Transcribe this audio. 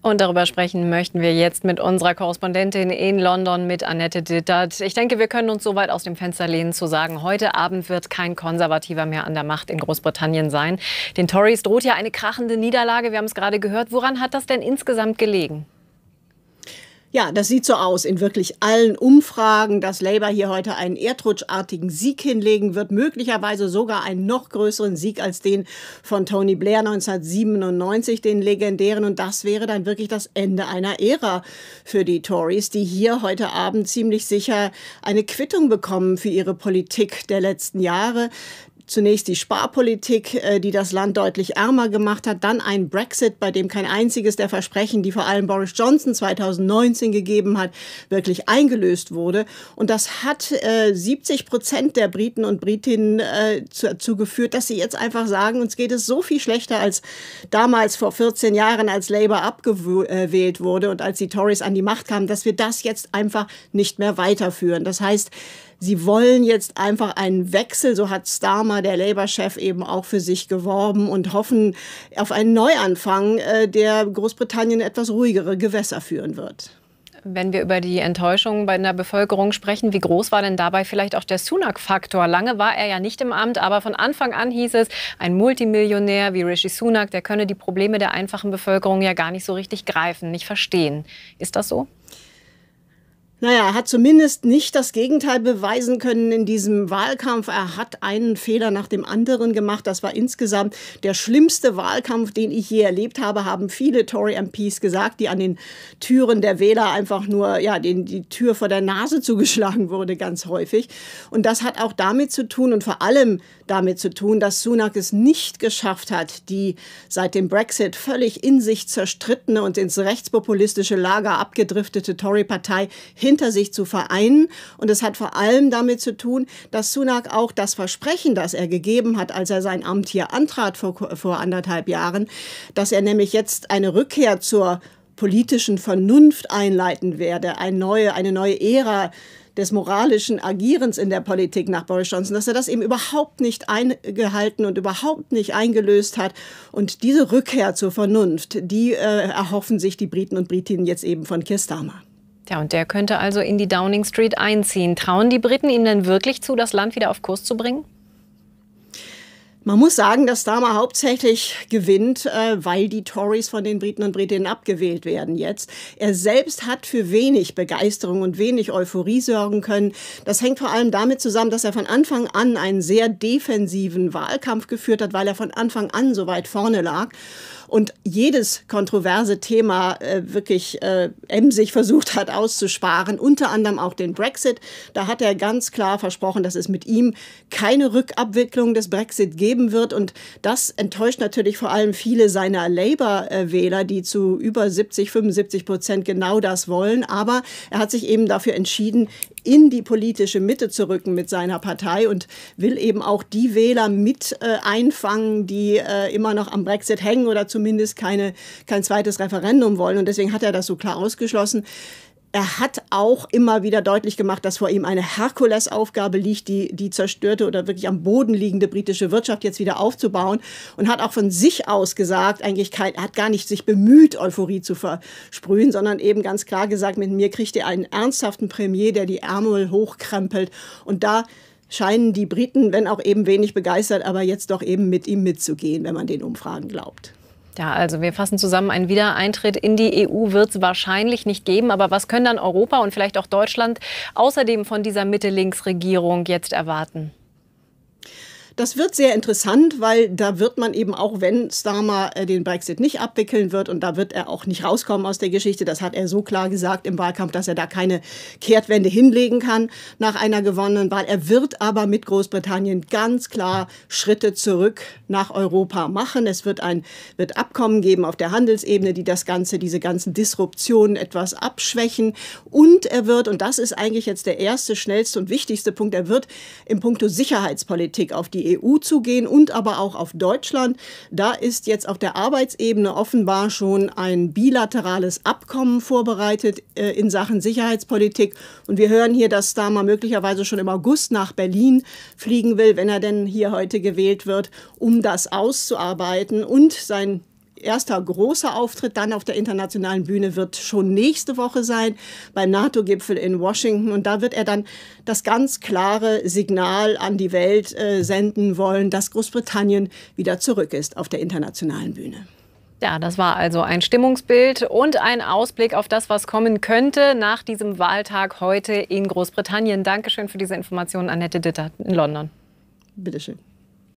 Und darüber sprechen möchten wir jetzt mit unserer Korrespondentin in London, mit Annette Dittert. Ich denke, wir können uns so weit aus dem Fenster lehnen, zu sagen, heute Abend wird kein Konservativer mehr an der Macht in Großbritannien sein. Den Tories droht ja eine krachende Niederlage. Wir haben es gerade gehört. Woran hat das denn insgesamt gelegen? Ja, das sieht so aus in wirklich allen Umfragen, dass Labour hier heute einen erdrutschartigen Sieg hinlegen wird, möglicherweise sogar einen noch größeren Sieg als den von Tony Blair 1997, den legendären. Und das wäre dann wirklich das Ende einer Ära für die Tories, die hier heute Abend ziemlich sicher eine Quittung bekommen für ihre Politik der letzten Jahre. Zunächst die Sparpolitik, äh, die das Land deutlich ärmer gemacht hat, dann ein Brexit, bei dem kein einziges der Versprechen, die vor allem Boris Johnson 2019 gegeben hat, wirklich eingelöst wurde. Und das hat 70 äh, Prozent der Briten und Britinnen äh, dazu geführt, dass sie jetzt einfach sagen, uns geht es so viel schlechter als damals vor 14 Jahren, als Labour abgewählt wurde und als die Tories an die Macht kamen, dass wir das jetzt einfach nicht mehr weiterführen. Das heißt, sie wollen jetzt einfach einen Wechsel, so hat Starmer, der Labour-Chef, eben auch für sich geworben und hoffen auf einen Neuanfang, äh, der Großbritannien etwas ruhigere Gewässer führen wird. Wenn wir über die Enttäuschung bei der Bevölkerung sprechen, wie groß war denn dabei vielleicht auch der Sunak-Faktor? Lange war er ja nicht im Amt, aber von Anfang an hieß es, ein Multimillionär wie Rishi Sunak, der könne die Probleme der einfachen Bevölkerung ja gar nicht so richtig greifen, nicht verstehen. Ist das so? Naja, er hat zumindest nicht das Gegenteil beweisen können in diesem Wahlkampf. Er hat einen Fehler nach dem anderen gemacht. Das war insgesamt der schlimmste Wahlkampf, den ich je erlebt habe, haben viele Tory-MPs gesagt, die an den Türen der Wähler einfach nur, ja, denen die Tür vor der Nase zugeschlagen wurde, ganz häufig. Und das hat auch damit zu tun und vor allem damit zu tun, dass Sunak es nicht geschafft hat, die seit dem Brexit völlig in sich zerstrittene und ins rechtspopulistische Lager abgedriftete Tory-Partei hinter sich zu vereinen. Und es hat vor allem damit zu tun, dass Sunak auch das Versprechen, das er gegeben hat, als er sein Amt hier antrat vor, vor anderthalb Jahren, dass er nämlich jetzt eine Rückkehr zur politischen Vernunft einleiten werde, eine neue, eine neue Ära des moralischen Agierens in der Politik nach Boris Johnson, dass er das eben überhaupt nicht eingehalten und überhaupt nicht eingelöst hat. Und diese Rückkehr zur Vernunft, die äh, erhoffen sich die Briten und Britinnen jetzt eben von Keir ja, und der könnte also in die Downing Street einziehen. Trauen die Briten ihm denn wirklich zu, das Land wieder auf Kurs zu bringen? Man muss sagen, dass Starmer hauptsächlich gewinnt, äh, weil die Tories von den Briten und Britinnen abgewählt werden jetzt. Er selbst hat für wenig Begeisterung und wenig Euphorie sorgen können. Das hängt vor allem damit zusammen, dass er von Anfang an einen sehr defensiven Wahlkampf geführt hat, weil er von Anfang an so weit vorne lag und jedes kontroverse Thema äh, wirklich äh, emsig versucht hat auszusparen, unter anderem auch den Brexit. Da hat er ganz klar versprochen, dass es mit ihm keine Rückabwicklung des Brexit gibt gegeben wird. Und das enttäuscht natürlich vor allem viele seiner Labour-Wähler, die zu über 70, 75 Prozent genau das wollen. Aber er hat sich eben dafür entschieden, in die politische Mitte zu rücken mit seiner Partei und will eben auch die Wähler mit äh, einfangen, die äh, immer noch am Brexit hängen oder zumindest keine, kein zweites Referendum wollen. Und deswegen hat er das so klar ausgeschlossen. Er hat auch immer wieder deutlich gemacht, dass vor ihm eine Herkulesaufgabe liegt, die, die zerstörte oder wirklich am Boden liegende britische Wirtschaft jetzt wieder aufzubauen und hat auch von sich aus gesagt, eigentlich kein, er hat gar nicht sich bemüht, Euphorie zu versprühen, sondern eben ganz klar gesagt, mit mir kriegt ihr einen ernsthaften Premier, der die Ärmel hochkrempelt und da scheinen die Briten, wenn auch eben wenig begeistert, aber jetzt doch eben mit ihm mitzugehen, wenn man den Umfragen glaubt. Ja, also wir fassen zusammen, ein Wiedereintritt in die EU wird es wahrscheinlich nicht geben. Aber was können dann Europa und vielleicht auch Deutschland außerdem von dieser Mitte-Links-Regierung jetzt erwarten? Das wird sehr interessant, weil da wird man eben auch, wenn Starmer äh, den Brexit nicht abwickeln wird und da wird er auch nicht rauskommen aus der Geschichte, das hat er so klar gesagt im Wahlkampf, dass er da keine Kehrtwende hinlegen kann nach einer gewonnenen Wahl. Er wird aber mit Großbritannien ganz klar Schritte zurück nach Europa machen. Es wird ein wird Abkommen geben auf der Handelsebene, die das Ganze, diese ganzen Disruptionen etwas abschwächen. Und er wird, und das ist eigentlich jetzt der erste, schnellste und wichtigste Punkt, er wird im Punkto Sicherheitspolitik auf die EU zu gehen und aber auch auf Deutschland. Da ist jetzt auf der Arbeitsebene offenbar schon ein bilaterales Abkommen vorbereitet äh, in Sachen Sicherheitspolitik. Und wir hören hier, dass Starmer möglicherweise schon im August nach Berlin fliegen will, wenn er denn hier heute gewählt wird, um das auszuarbeiten. Und sein erster großer Auftritt dann auf der internationalen Bühne wird schon nächste Woche sein beim NATO-Gipfel in Washington. Und da wird er dann das ganz klare Signal an die Welt äh, senden wollen, dass Großbritannien wieder zurück ist auf der internationalen Bühne. Ja, das war also ein Stimmungsbild und ein Ausblick auf das, was kommen könnte nach diesem Wahltag heute in Großbritannien. Dankeschön für diese Informationen, Annette Ditter in London. Bitteschön.